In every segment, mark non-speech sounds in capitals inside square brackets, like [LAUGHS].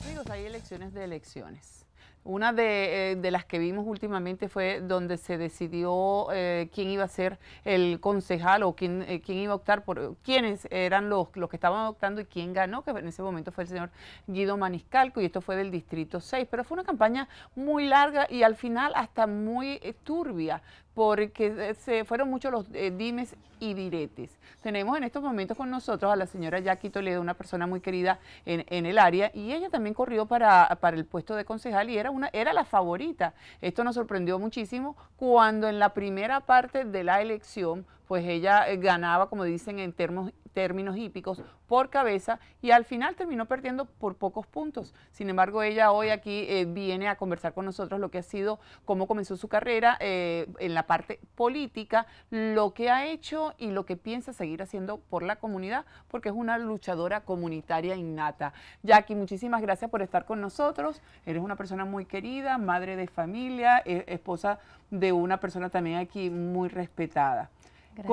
Amigos, hay elecciones de elecciones. Una eh, de, las que vimos últimamente fue donde se decidió eh, quién iba a ser el concejal o eh, quién, iba a optar por quiénes eran los, los que estaban optando y quién ganó, que en ese momento fue el señor Guido Maniscalco y esto fue del Distrito 6. Pero fue una campaña muy larga y al final hasta muy turbia porque se fueron muchos los eh, dimes y diretes. Tenemos en estos momentos con nosotros a la señora Jackie Toledo, una persona muy querida en, en el área, y ella también corrió para, el puesto de concejal y era, una, era la favorita. Esto nos sorprendió muchísimo cuando en la primera parte de la elección, pues ella eh, ganaba, como dicen, en términos términos hípicos por cabeza y al final terminó perdiendo por pocos puntos. Sin embargo, ella hoy aquí eh, viene a conversar con nosotros lo que ha sido, cómo comenzó su carrera eh, en la parte política, lo que ha hecho y lo que piensa seguir haciendo por la comunidad, porque es una luchadora comunitaria innata. Jackie, muchísimas gracias por estar con nosotros. Eres una persona muy querida, madre de familia, e-, esposa de una persona también aquí muy respetada.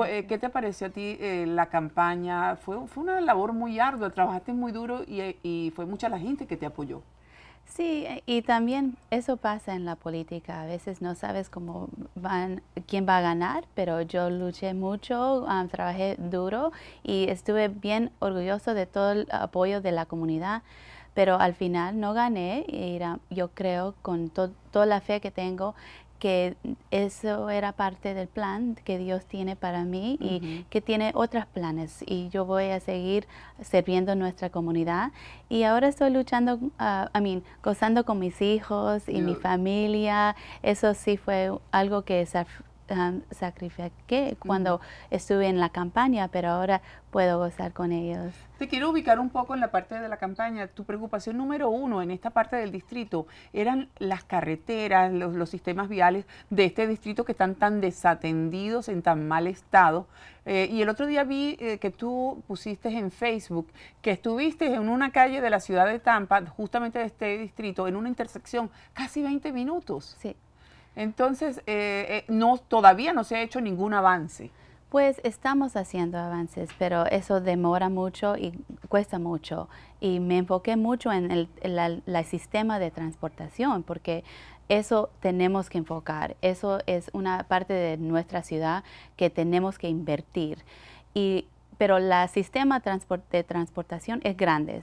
Eh, ¿Qué te pareció a ti eh, la campaña? Fue, fue una labor muy ardua, trabajaste muy duro y, eh, fue mucha la gente que te apoyó. Sí, y también eso pasa en la política. A veces no sabes cómo van, quién va a ganar, pero yo luché mucho, ah, trabajé duro y estuve bien orgulloso de todo el apoyo de la comunidad. Pero al final no gané y era, yo creo con toda la fe que tengo que eso era parte del plan que Dios tiene para mí y que tiene otros planes y yo voy a seguir sirviendo nuestra comunidad y ahora estoy luchando, uh, I mean, gozando con mis hijos y mi familia, eso sí fue algo que sacrificé cuando estuve en la campaña, pero ahora puedo gozar con ellos. Te quiero ubicar un poco en la parte de la campaña. Tu preocupación número uno en esta parte del distrito eran las carreteras, los, sistemas viales de este distrito que están tan desatendidos, en tan mal estado. Eh, y el otro día vi eh, que tú pusiste en Facebook que estuviste en una calle de la ciudad de Tampa, justamente de este distrito, en una intersección, casi 20 minutos. Sí. Entonces, eh, eh, no, todavía no se ha hecho ningún avance. Pues estamos haciendo avances, pero eso demora mucho y cuesta mucho. Y me enfoqué mucho en el, sistema de transportación, porque eso tenemos que enfocar. Eso es una parte de nuestra ciudad que tenemos que invertir. Y pero el sistema de transportación es grande.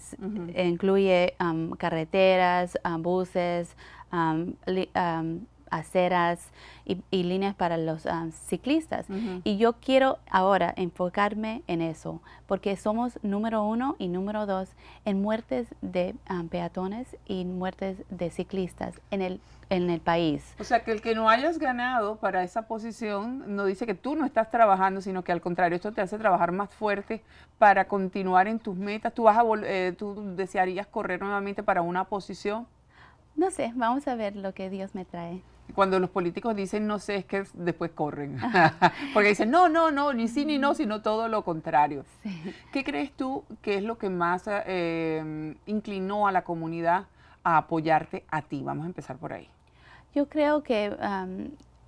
Incluye um, carreteras, um, buses, um, um aceras y, líneas para los ah, ciclistas. Y yo quiero ahora enfocarme en eso, porque somos número uno y número dos en muertes de ah, peatones y muertes de ciclistas en el, en el país. O sea, que el que no hayas ganado para esa posición no dice que tú no estás trabajando, sino que al contrario, esto te hace trabajar más fuerte para continuar en tus metas. Tú, vas a eh, tú desearías correr nuevamente para una posición. No sé, vamos a ver lo que Dios me trae. Cuando los políticos dicen no sé, es que después corren. [LAUGHS] Porque dicen no, no, no, ni sí ni no, mm. sino todo lo contrario. ¿Qué crees tú que es lo que más eh, inclinó a la comunidad a apoyarte a ti? Vamos a empezar por ahí. Yo creo que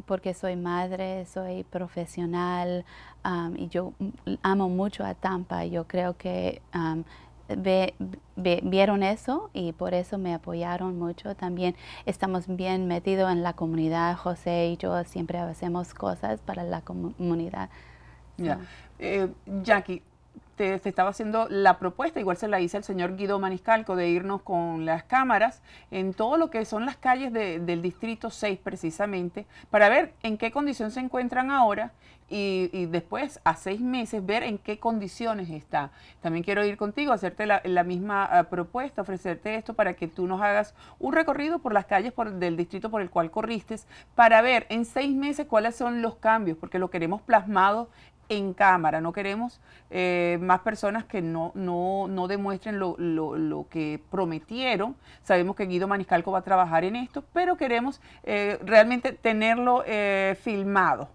porque soy madre, soy profesional y yo amo mucho a Tampa, yo creo que vieron eso y por eso me apoyaron mucho. También estamos bien metidos en la comunidad. José y yo siempre hacemos cosas para la comunidad. Eh, Jackie, te, estaba haciendo la propuesta, igual se la hice al señor Guido Maniscalco, de irnos con las cámaras en todo lo que son las calles del Distrito 6 precisamente, para ver en qué condición se encuentran ahora y, después a seis meses ver en qué condiciones está. También quiero ir contigo, hacerte la, misma eh, propuesta, ofrecerte esto para que tú nos hagas un recorrido por las calles del distrito por el cual corriste, para ver en seis meses cuáles son los cambios, porque lo queremos plasmado en cámara, no queremos eh, más personas que no, no, demuestren lo, lo, que prometieron. Sabemos que Guido Maniscalco va a trabajar en esto, pero queremos eh, realmente tenerlo eh, filmado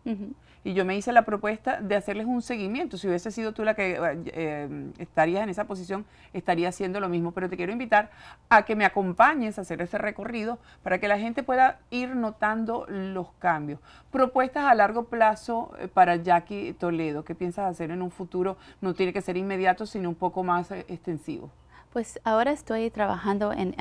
y yo me hice la propuesta de hacerles un seguimiento. Si hubiese sido tú la que eh, eh, estarías en esa posición, estaría haciendo lo mismo. Pero te quiero invitar a que me acompañes a hacer ese recorrido para que la gente pueda ir notando los cambios. Propuestas a largo plazo eh, para Jackie Toledo. ¿Qué piensas hacer en un futuro? No tiene que ser inmediato, sino un poco más extensivo. Pues ahora estoy trabajando en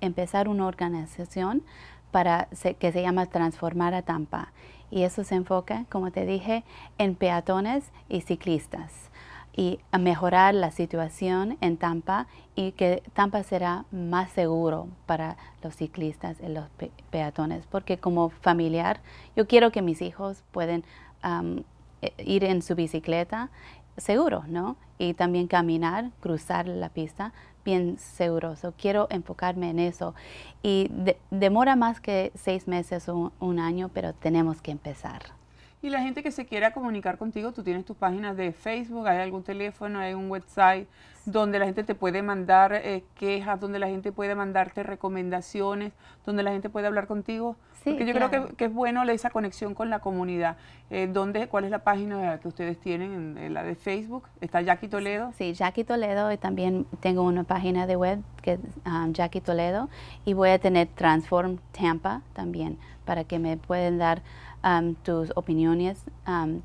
empezar una organización para que se llama Transformar a Tampa y eso se enfoca, como te dije, en peatones y ciclistas y a mejorar la situación en Tampa y que Tampa será más seguro para los ciclistas y los peatones, porque como familiar yo quiero que mis hijos puedan e-, ir en su bicicleta seguro, ¿no? Y también caminar, cruzar la pista bien seguros. quiero enfocarme en eso. Y demora más que seis meses o un año, pero tenemos que empezar. Y la gente que se quiera comunicar contigo, tú tienes tus páginas de Facebook, hay algún teléfono, hay un website donde la gente te puede mandar eh, quejas, donde la gente puede mandarte recomendaciones, donde la gente puede hablar contigo. Sí, Porque yo creo que, es bueno esa conexión con la comunidad. Eh, ¿Cuál es la página que ustedes tienen, en la de Facebook? ¿Está Jackie Toledo? Sí, Jackie Toledo. Y también tengo una página de web que es um, Jackie Toledo. Y voy a tener Transform Tampa también, para que me pueden dar tus opiniones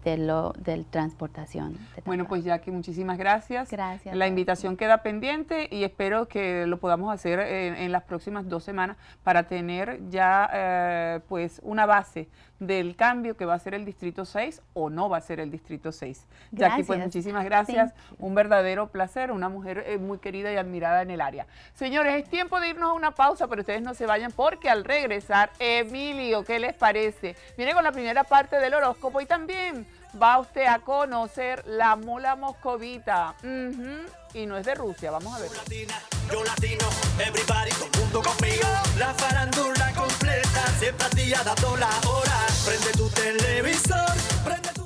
de lo del transportación. bueno, pues ya que muchísimas gracias. Gracias. La invitación queda pendiente y espero que lo podamos hacer en, las próximas dos semanas para tener ya eh, pues una base del cambio que va a ser el Distrito 6 o no va a ser el Distrito 6. ya Jackie, pues muchísimas gracias. Un verdadero placer, una mujer eh, muy querida y admirada en el área. Señores, es tiempo de irnos a una pausa, pero ustedes no se vayan porque al regresar, Emilio, ¿qué les parece? Viene con la primera parte del horóscopo y también va usted a conocer la mola moscovita. Uh Y no es de Rusia, vamos a ver. Yo latino, everybody, conmigo. La farándula completa, siempre a ti ha dado la hora. Prende tu televisor, prende tu